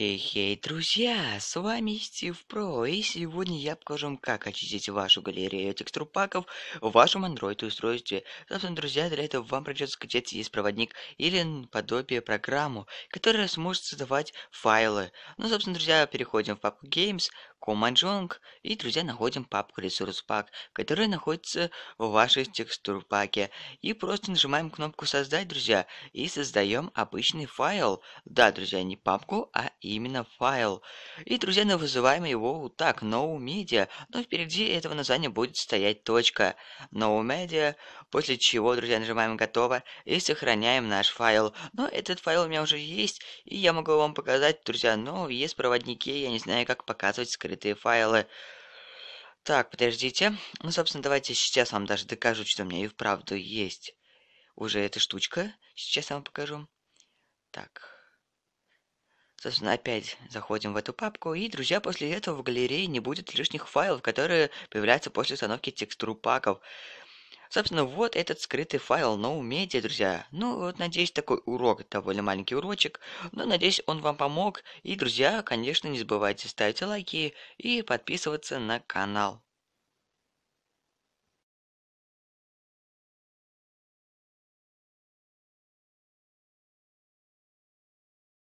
Хей-хей, друзья, с вами Стив Про, и сегодня я покажу вам, как очистить вашу галерею текстур паков в вашем Android устройстве. Собственно, друзья, для этого вам придется скачать есть проводник или подобие программу, которая сможет создавать файлы. Ну, собственно, друзья, переходим в папку Games, папку Mahjong и, друзья, находим папку ресурс пак, которая находится в вашей текстур паке. И просто нажимаем кнопку создать, друзья, и создаем обычный файл. Да, друзья, не папку, а именно файл. И, друзья, мы вызываем его вот так, no media, но впереди этого названия будет стоять точка. No media, после чего, друзья, нажимаем готово и сохраняем наш файл. Но этот файл у меня уже есть, и я могу вам показать, друзья, но есть проводники, я не знаю, как показывать скрытые открытые файлы. Так, подождите. Ну, собственно, давайте сейчас вам даже докажу, что у меня и вправду есть уже эта штучка. Сейчас я вам покажу. Так. Собственно, опять заходим в эту папку, и, друзья, после этого в галерее не будет лишних файлов, которые появляются после установки текстур паков. Собственно, вот этот скрытый файл NoMedia, друзья. Ну, вот, надеюсь, такой урок, довольно маленький урочек, но, надеюсь, он вам помог. И, друзья, конечно, не забывайте ставить лайки и подписываться на канал.